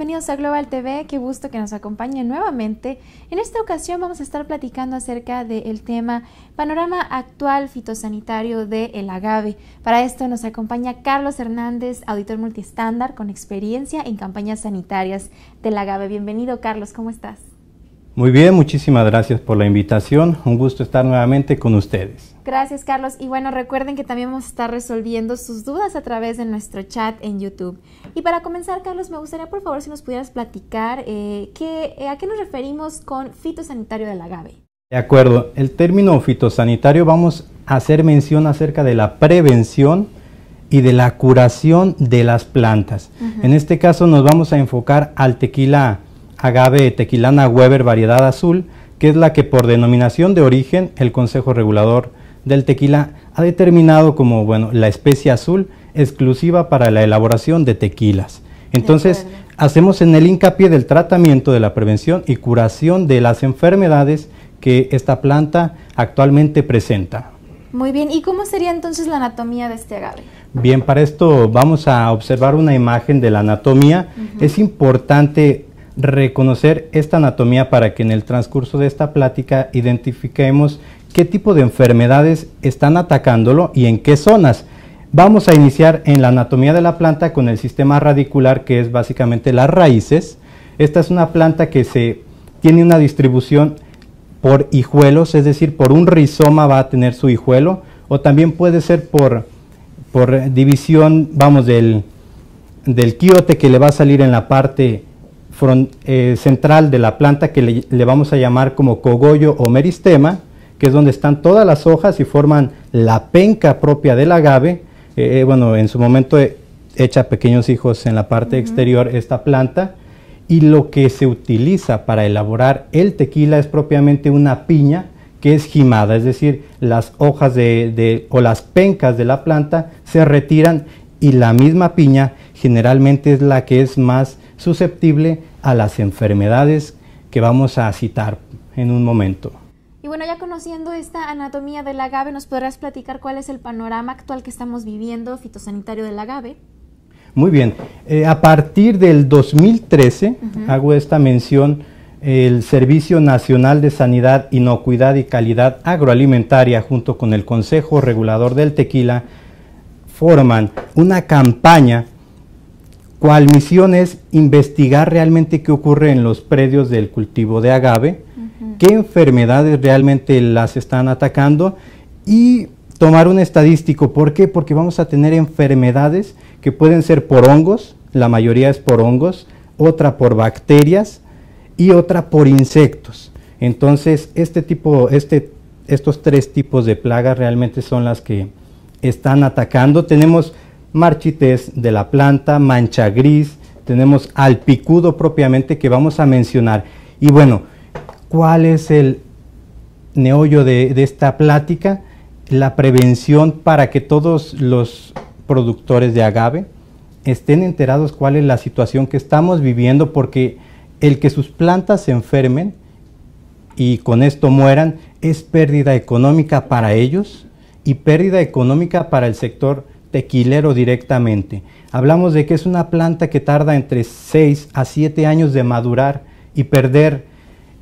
bienvenidos a Global TV, qué gusto que nos acompañen nuevamente. En esta ocasión vamos a estar platicando acerca del tema panorama actual fitosanitario del el agave. Para esto nos acompaña Carlos Hernández, auditor multiestándar con experiencia en campañas sanitarias del agave. Bienvenido Carlos, ¿cómo estás? Muy bien, muchísimas gracias por la invitación. Un gusto estar nuevamente con ustedes. Gracias, Carlos. Y bueno, recuerden que también vamos a estar resolviendo sus dudas a través de nuestro chat en YouTube. Y para comenzar, Carlos, me gustaría por favor si nos pudieras platicar eh, eh, a qué nos referimos con fitosanitario del agave. De acuerdo, el término fitosanitario vamos a hacer mención acerca de la prevención y de la curación de las plantas. En este caso nos vamos a enfocar al tequila agave tequilana Weber variedad azul, que es la que por denominación de origen el Consejo Regulador del Tequila ha determinado como bueno, la especie azul exclusiva para la elaboración de tequilas. Entonces, hacemos en el hincapié del tratamiento de la prevención y curación de las enfermedades que esta planta actualmente presenta. Muy bien, ¿y cómo sería entonces la anatomía de este agave? Bien, para esto vamos a observar una imagen de la anatomía. Es importante reconocer esta anatomía para que en el transcurso de esta plática identifiquemos qué tipo de enfermedades están atacándolo y en qué zonas. Vamos a iniciar en la anatomía de la planta con el sistema radicular que es básicamente las raíces. Esta es una planta que se tiene una distribución por hijuelos, es decir, por un rizoma va a tener su hijuelo o también puede ser por, por división, vamos, del, del quiote que le va a salir en la parte eh, central de la planta que le, vamos a llamar como cogollo o meristema, que es donde están todas las hojas y forman la penca propia del agave. Eh, eh, bueno, en su momento echa pequeños hijos en la parte exterior esta planta. Y lo que se utiliza para elaborar el tequila es propiamente una piña, que es gimada, es decir, las hojas de, o las pencas de la planta se retiran y la misma piña generalmente es la que es más susceptible a las enfermedades que vamos a citar en un momento. Y bueno, ya conociendo esta anatomía del agave, ¿nos podrás platicar cuál es el panorama actual que estamos viviendo fitosanitario del agave? Muy bien, eh, a partir del 2013, hago esta mención, el Servicio Nacional de Sanidad, Inocuidad y Calidad Agroalimentaria, junto con el Consejo Regulador del Tequila, forman una campaña cual misión es investigar realmente qué ocurre en los predios del cultivo de agave, qué enfermedades realmente las están atacando y tomar un estadístico. ¿Por qué? Porque vamos a tener enfermedades que pueden ser por hongos, la mayoría es por hongos, otra por bacterias y otra por insectos. Entonces, este tipo, este, estos tres tipos de plagas realmente son las que están atacando. Tenemos marchitez de la planta, mancha gris, tenemos al picudo propiamente que vamos a mencionar. Y bueno, ¿cuál es el neollo de, de esta plática? La prevención para que todos los productores de agave estén enterados cuál es la situación que estamos viviendo, porque el que sus plantas se enfermen y con esto mueran es pérdida económica para ellos y pérdida económica para el sector tequilero directamente. Hablamos de que es una planta que tarda entre 6 a 7 años de madurar y perder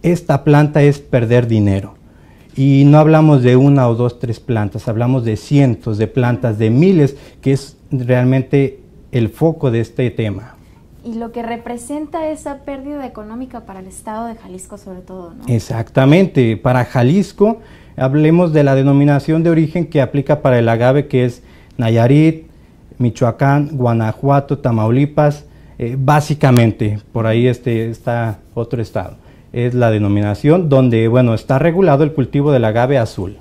esta planta es perder dinero. Y no hablamos de una o dos, tres plantas, hablamos de cientos de plantas, de miles, que es realmente el foco de este tema. Y lo que representa esa pérdida económica para el estado de Jalisco sobre todo, ¿no? Exactamente, para Jalisco hablemos de la denominación de origen que aplica para el agave que es Nayarit, Michoacán, Guanajuato, Tamaulipas, eh, básicamente por ahí este, está otro estado. Es la denominación donde, bueno, está regulado el cultivo del agave azul.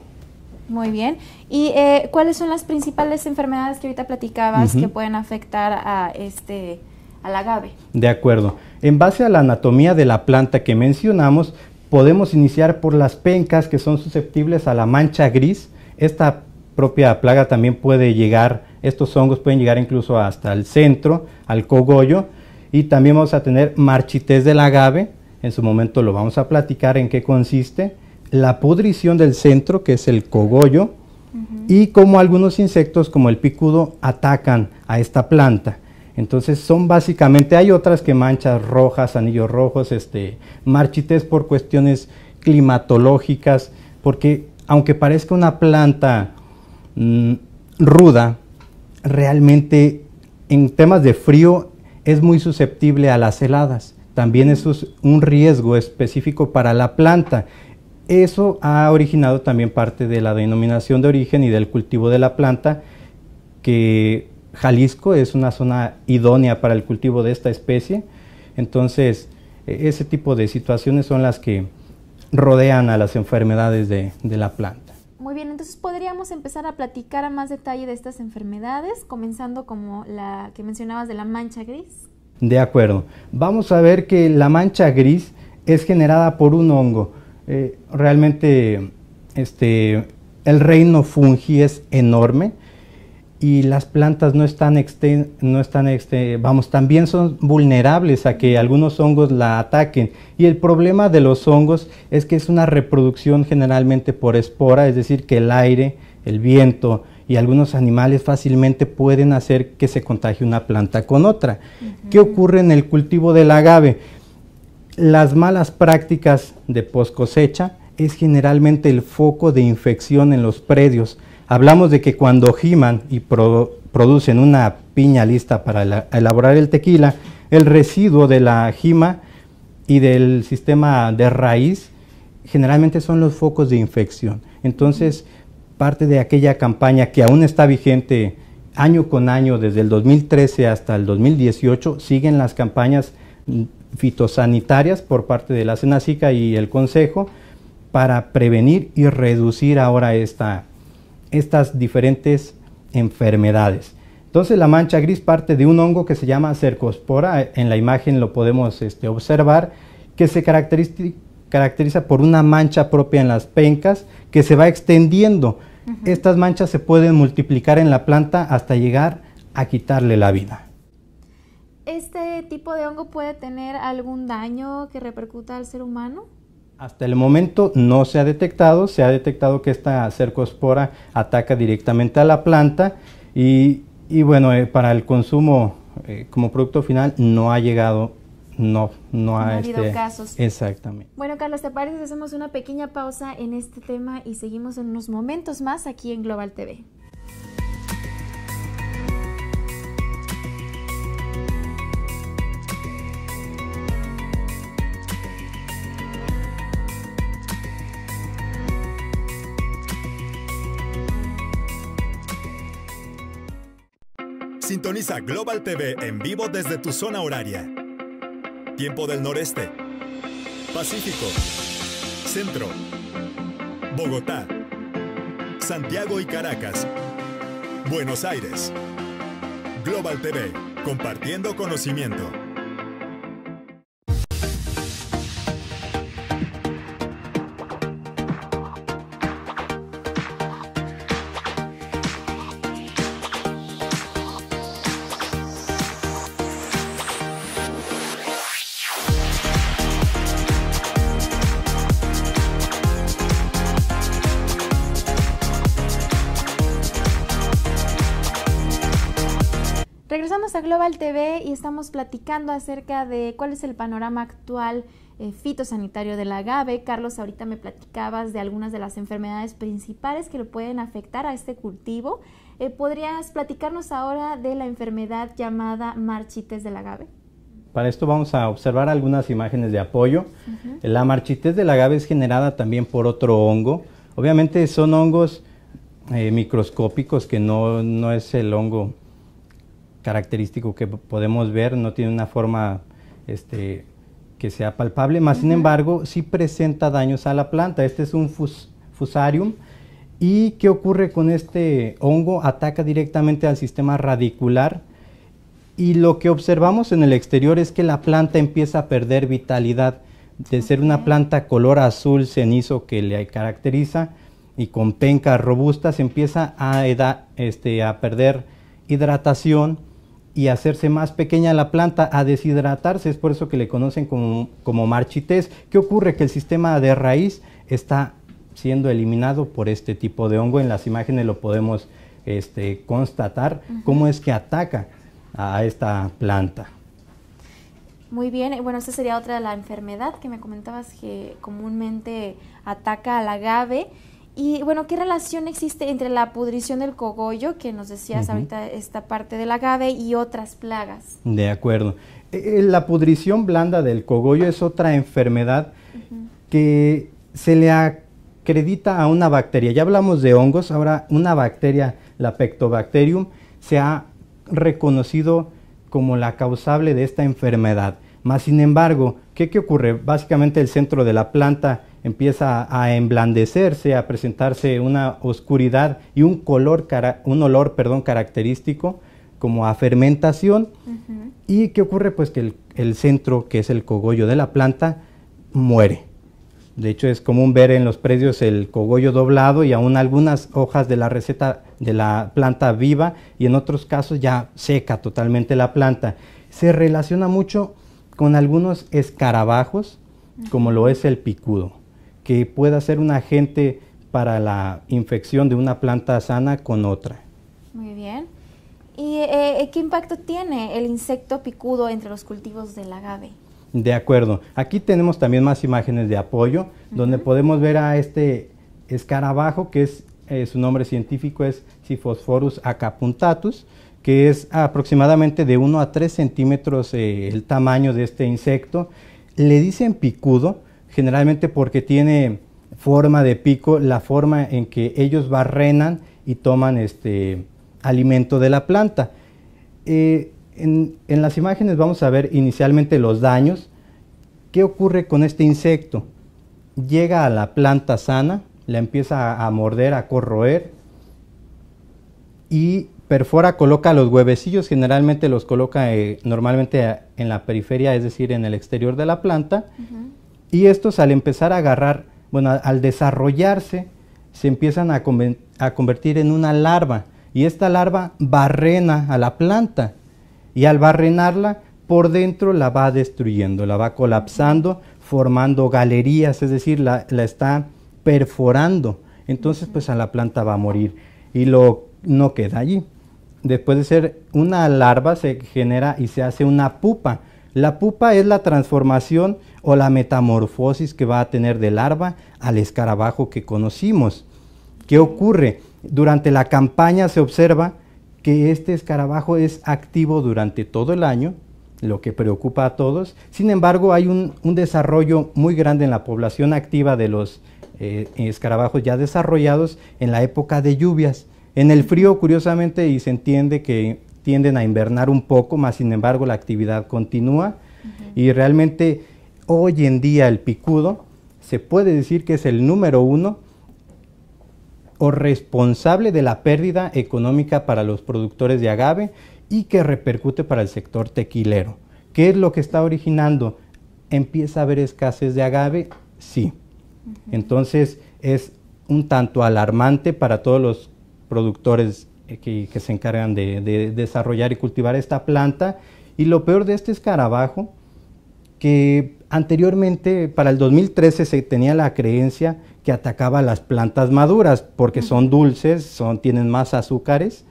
Muy bien. ¿Y eh, cuáles son las principales enfermedades que ahorita platicabas que pueden afectar a este al agave? De acuerdo. En base a la anatomía de la planta que mencionamos, podemos iniciar por las pencas que son susceptibles a la mancha gris. Esta propia plaga también puede llegar, estos hongos pueden llegar incluso hasta el centro, al cogollo, y también vamos a tener marchitez del agave, en su momento lo vamos a platicar en qué consiste, la pudrición del centro, que es el cogollo, y cómo algunos insectos como el picudo atacan a esta planta. Entonces son básicamente, hay otras que manchas rojas, anillos rojos, este, marchitez por cuestiones climatológicas, porque aunque parezca una planta Mm, ruda, realmente en temas de frío es muy susceptible a las heladas. También es un riesgo específico para la planta. Eso ha originado también parte de la denominación de origen y del cultivo de la planta, que Jalisco es una zona idónea para el cultivo de esta especie. Entonces, e-, ese tipo de situaciones son las que rodean a las enfermedades de la planta. Muy bien, entonces podríamos empezar a platicar a más detalle de estas enfermedades, comenzando como la que mencionabas de la mancha gris. De acuerdo, vamos a ver que la mancha gris es generada por un hongo. Eh, realmente este, el reino fungi es enorme y las plantas no están, no están este, vamos, también son vulnerables a que algunos hongos la ataquen. Y el problema de los hongos es que es una reproducción generalmente por espora, es decir, que el aire, el viento y algunos animales fácilmente pueden hacer que se contagie una planta con otra. ¿Qué ocurre en el cultivo del agave? Las malas prácticas de post cosecha es generalmente el foco de infección en los predios Hablamos de que cuando giman y producen una piña lista para elaborar el tequila, el residuo de la gima y del sistema de raíz generalmente son los focos de infección. Entonces, parte de aquella campaña que aún está vigente año con año, desde el 2013 hasta el 2018, siguen las campañas fitosanitarias por parte de la CENACICA y el Consejo para prevenir y reducir ahora esta estas diferentes enfermedades. Entonces la mancha gris parte de un hongo que se llama cercospora, eh, en la imagen lo podemos este, observar, que se caracteriza, por una mancha propia en las pencas que se va extendiendo. Estas manchas se pueden multiplicar en la planta hasta llegar a quitarle la vida. ¿Este tipo de hongo puede tener algún daño que repercuta al ser humano? Hasta el momento no se ha detectado, se ha detectado que esta cercospora ataca directamente a la planta y, bueno, eh, para el consumo eh, como producto final no ha llegado, no, no, ha, habido este, casos. Exactamente. Bueno, Carlos, ¿te parece? Hacemos una pequeña pausa en este tema y seguimos en unos momentos más aquí en Global TV. Global TV en vivo desde tu zona horaria. Tiempo del noreste. Pacífico. Centro. Bogotá. Santiago y Caracas. Buenos Aires. Global TV. Compartiendo conocimiento. Global TV y estamos platicando acerca de cuál es el panorama actual eh, fitosanitario del agave. Carlos, ahorita me platicabas de algunas de las enfermedades principales que le pueden afectar a este cultivo. Eh, ¿Podrías platicarnos ahora de la enfermedad llamada marchites del agave? Para esto vamos a observar algunas imágenes de apoyo. La marchitez del agave es generada también por otro hongo. Obviamente son hongos eh, microscópicos que no, no es el hongo característico que podemos ver, no tiene una forma este, que sea palpable, más sin embargo sí presenta daños a la planta. Este es un fusarium. ¿Y qué ocurre con este hongo? Ataca directamente al sistema radicular y lo que observamos en el exterior es que la planta empieza a perder vitalidad. De ser una planta color azul cenizo que le caracteriza y con pencas robustas, empieza a, este, a perder hidratación y hacerse más pequeña la planta, a deshidratarse, es por eso que le conocen como, como marchitez. ¿Qué ocurre? Que el sistema de raíz está siendo eliminado por este tipo de hongo. En las imágenes lo podemos este, constatar cómo es que ataca a esta planta. Muy bien, bueno, esa sería otra de la enfermedad que me comentabas que comúnmente ataca al agave. Y bueno, ¿qué relación existe entre la pudrición del cogollo, que nos decías ahorita esta parte del agave, y otras plagas? De acuerdo. Eh, eh, la pudrición blanda del cogollo es otra enfermedad que se le acredita a una bacteria. Ya hablamos de hongos, ahora una bacteria, la Pectobacterium, se ha reconocido como la causable de esta enfermedad. Más sin embargo, ¿qué, ¿qué ocurre? Básicamente el centro de la planta empieza a emblandecerse, a presentarse una oscuridad y un, color, un olor perdón, característico como a fermentación. ¿Y qué ocurre? Pues que el, centro, que es el cogollo de la planta, muere. De hecho, es común ver en los predios el cogollo doblado y aún algunas hojas de la receta de la planta viva y en otros casos ya seca totalmente la planta. Se relaciona mucho con algunos escarabajos, como lo es el picudo que pueda ser un agente para la infección de una planta sana con otra. Muy bien. ¿Y eh, eh, qué impacto tiene el insecto picudo entre los cultivos del agave? De acuerdo. Aquí tenemos también más imágenes de apoyo, donde podemos ver a este escarabajo, que es eh, su nombre científico es sifosforus acapuntatus, que es aproximadamente de 1 a 3 centímetros el tamaño de este insecto. Le dicen picudo generalmente porque tiene forma de pico, la forma en que ellos barrenan y toman este alimento de la planta. Eh, en, las imágenes vamos a ver inicialmente los daños. ¿Qué ocurre con este insecto? Llega a la planta sana, la empieza a, morder, a corroer y perfora, coloca los huevecillos, generalmente los coloca eh, normalmente en la periferia, es decir, en el exterior de la planta, y estos al empezar a agarrar, bueno, al desarrollarse, se empiezan a, convertir en una larva. Y esta larva barrena a la planta. Y al barrenarla, por dentro la va destruyendo, la va colapsando, formando galerías, es decir, la, está perforando. Entonces, pues a la planta va a morir. Y lo, no queda allí. Después de ser una larva, se genera y se hace una pupa la pupa es la transformación o la metamorfosis que va a tener de larva al escarabajo que conocimos. ¿Qué ocurre? Durante la campaña se observa que este escarabajo es activo durante todo el año, lo que preocupa a todos. Sin embargo, hay un, desarrollo muy grande en la población activa de los eh, escarabajos ya desarrollados en la época de lluvias. En el frío, curiosamente, y se entiende que tienden a invernar un poco, más sin embargo la actividad continúa y realmente hoy en día el picudo se puede decir que es el número uno o responsable de la pérdida económica para los productores de agave y que repercute para el sector tequilero. ¿Qué es lo que está originando? ¿Empieza a haber escasez de agave? Sí. Entonces es un tanto alarmante para todos los productores que, se encargan de, desarrollar y cultivar esta planta. Y lo peor de este escarabajo, que anteriormente, para el 2013, se tenía la creencia que atacaba las plantas maduras, porque son dulces, son, tienen más azúcares,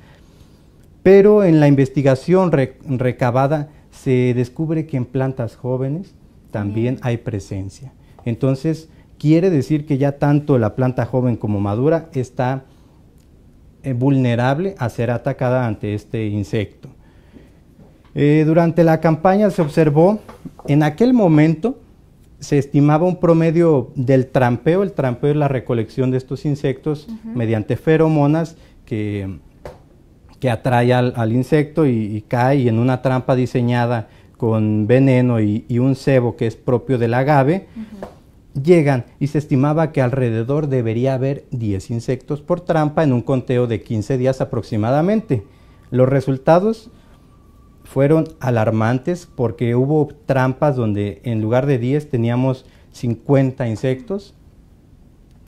pero en la investigación recabada se descubre que en plantas jóvenes también hay presencia. Entonces, quiere decir que ya tanto la planta joven como madura está eh, vulnerable a ser atacada ante este insecto. Eh, durante la campaña se observó, en aquel momento se estimaba un promedio del trampeo, el trampeo es la recolección de estos insectos mediante feromonas que, que atrae al, insecto y, cae en una trampa diseñada con veneno y, un cebo que es propio del agave llegan y se estimaba que alrededor debería haber 10 insectos por trampa en un conteo de 15 días aproximadamente. Los resultados fueron alarmantes porque hubo trampas donde en lugar de 10 teníamos 50 insectos.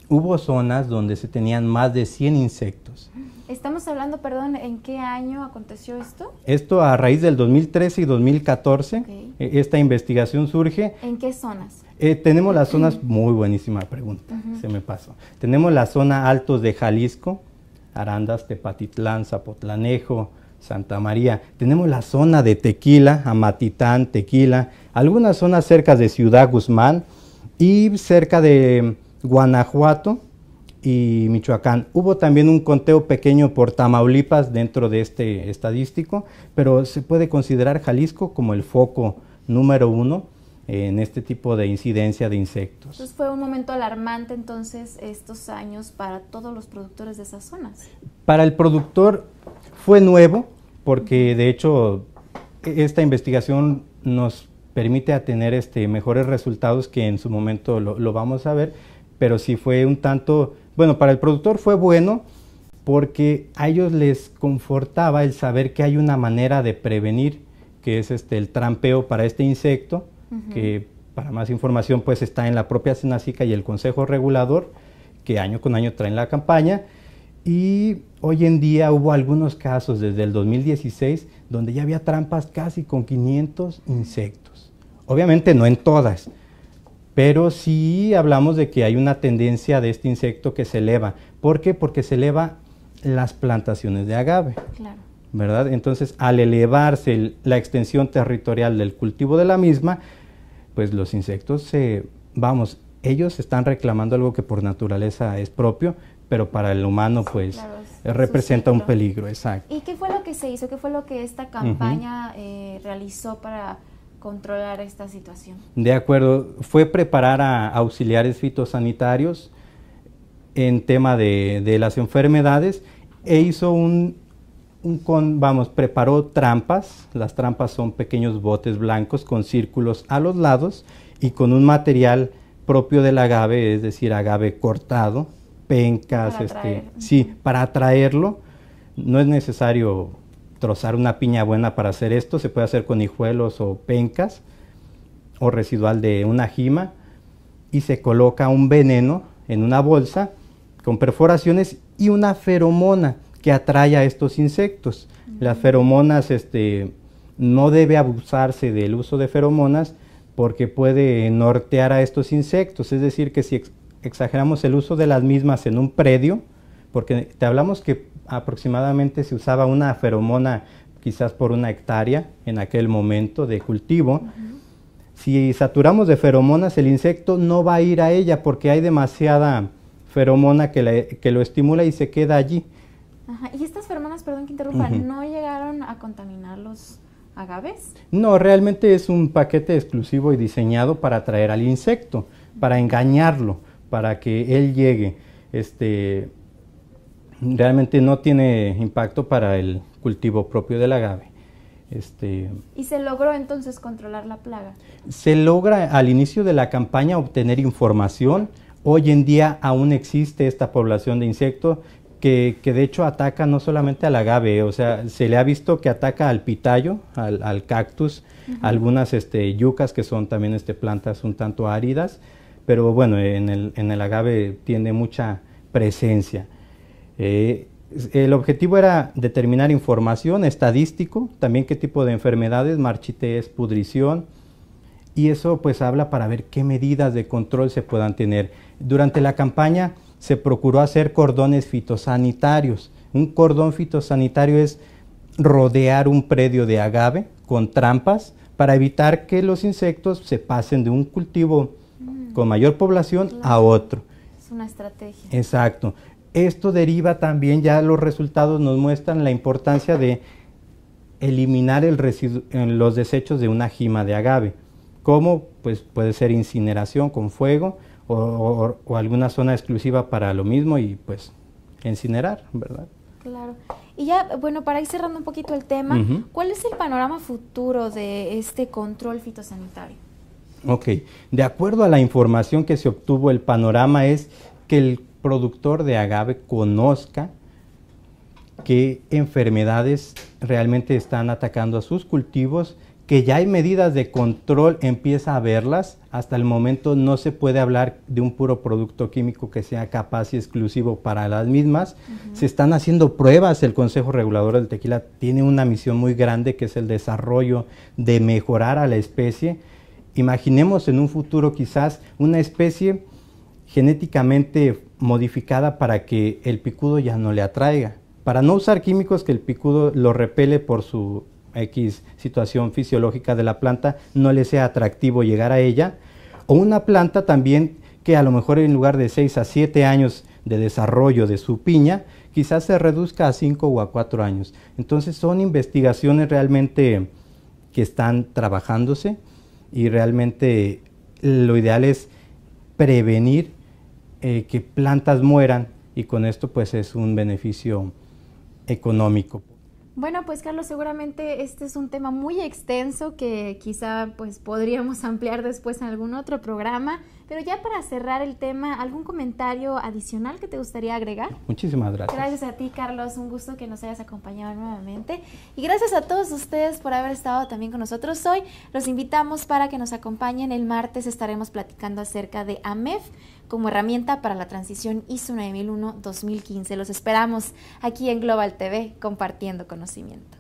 Hubo zonas donde se tenían más de 100 insectos. Estamos hablando, perdón, ¿en qué año aconteció esto? Esto a raíz del 2013 y 2014. E, esta investigación surge. ¿En qué zonas? Eh, tenemos las zonas, muy buenísima pregunta, se me pasó. Tenemos la zona altos de Jalisco, Arandas, Tepatitlán, Zapotlanejo, Santa María. Tenemos la zona de Tequila, Amatitán, Tequila, algunas zonas cerca de Ciudad Guzmán y cerca de Guanajuato, y Michoacán. Hubo también un conteo pequeño por Tamaulipas dentro de este estadístico, pero se puede considerar Jalisco como el foco número uno en este tipo de incidencia de insectos. Entonces fue un momento alarmante entonces estos años para todos los productores de esas zonas. Para el productor fue nuevo porque de hecho e-, esta investigación nos permite tener este, mejores resultados que en su momento lo vamos a ver, pero sí fue un tanto, bueno, para el productor fue bueno porque a ellos les confortaba el saber que hay una manera de prevenir, que es este, el trampeo para este insecto, que para más información pues está en la propia Senacica y el Consejo Regulador, que año con año traen la campaña. Y hoy en día hubo algunos casos desde el 2016 donde ya había trampas casi con 500 insectos. Obviamente no en todas, pero sí hablamos de que hay una tendencia de este insecto que se eleva. ¿Por qué? Porque se eleva las plantaciones de agave. Claro. ¿Verdad? Entonces, al elevarse la extensión territorial del cultivo de la misma, pues los insectos se, vamos, ellos están reclamando algo que por naturaleza es propio, pero para el humano pues eh, representa un peligro, exacto. ¿Y qué fue lo que se hizo? ¿Qué fue lo que esta campaña eh, realizó para controlar esta situación. De acuerdo, fue preparar a auxiliares fitosanitarios en tema de, las enfermedades e hizo un, vamos, preparó trampas, las trampas son pequeños botes blancos con círculos a los lados y con un material propio del agave, es decir, agave cortado, pencas, este, sí, para atraerlo no es necesario trozar una piña buena para hacer esto. Se puede hacer con hijuelos o pencas o residual de una jima y se coloca un veneno en una bolsa con perforaciones y una feromona que atrae a estos insectos. Mm. Las feromonas, este, no debe abusarse del uso de feromonas porque puede nortear a estos insectos. Es decir, que si exageramos el uso de las mismas en un predio, porque te hablamos que aproximadamente se usaba una feromona quizás por una hectárea en aquel momento de cultivo. Si saturamos de feromonas, el insecto no va a ir a ella porque hay demasiada feromona que, lo estimula y se queda allí. ¿Y estas feromonas, perdón que interrumpa, no llegaron a contaminar los agaves? No, realmente es un paquete exclusivo y diseñado para atraer al insecto, para engañarlo, para que él llegue. Este, realmente no tiene impacto para el cultivo propio del agave. Este, ¿Y se logró entonces controlar la plaga? Se logra al inicio de la campaña obtener información. Hoy en día aún existe esta población de insectos que, de hecho ataca no solamente al agave, o sea, se le ha visto que ataca al pitayo, al, cactus, algunas este, yucas que son también este, plantas un tanto áridas, pero bueno, en el agave tiene mucha presencia. Eh, el objetivo era determinar información estadístico, también qué tipo de enfermedades, marchitez, pudrición, y eso pues habla para ver qué medidas de control se puedan tener. Durante la campaña se procuró hacer cordones fitosanitarios. Un cordón fitosanitario es rodear un predio de agave con trampas para evitar que los insectos se pasen de un cultivo con mm. mayor población a otro. Es una estrategia. Exacto esto deriva también, ya los resultados nos muestran la importancia de eliminar los desechos de una jima de agave. ¿Cómo? Pues puede ser incineración con fuego o, alguna zona exclusiva para lo mismo y pues incinerar, ¿verdad? Claro. Y ya, bueno, para ir cerrando un poquito el tema, ¿cuál es el panorama futuro de este control fitosanitario? Ok, de acuerdo a la información que se obtuvo, el panorama es que el productor de agave conozca qué enfermedades realmente están atacando a sus cultivos, que ya hay medidas de control, empieza a verlas. Hasta el momento no se puede hablar de un puro producto químico que sea capaz y exclusivo para las mismas. Se están haciendo pruebas, el Consejo Regulador del Tequila tiene una misión muy grande que es el desarrollo de mejorar a la especie. Imaginemos en un futuro quizás una especie genéticamente modificada para que el picudo ya no le atraiga, para no usar químicos que el picudo lo repele por su X situación fisiológica de la planta, no le sea atractivo llegar a ella, o una planta también que a lo mejor en lugar de 6 a 7 años de desarrollo de su piña, quizás se reduzca a 5 o a 4 años. Entonces son investigaciones realmente que están trabajándose y realmente lo ideal es prevenir eh, que plantas mueran y con esto pues es un beneficio económico. Bueno, pues Carlos, seguramente este es un tema muy extenso que quizá pues podríamos ampliar después en algún otro programa. Pero ya para cerrar el tema, ¿algún comentario adicional que te gustaría agregar? Muchísimas gracias. Gracias a ti, Carlos. Un gusto que nos hayas acompañado nuevamente. Y gracias a todos ustedes por haber estado también con nosotros hoy. Los invitamos para que nos acompañen. El martes estaremos platicando acerca de AMEF como herramienta para la transición ISO 9001-2015. Los esperamos aquí en Global TV compartiendo conocimiento.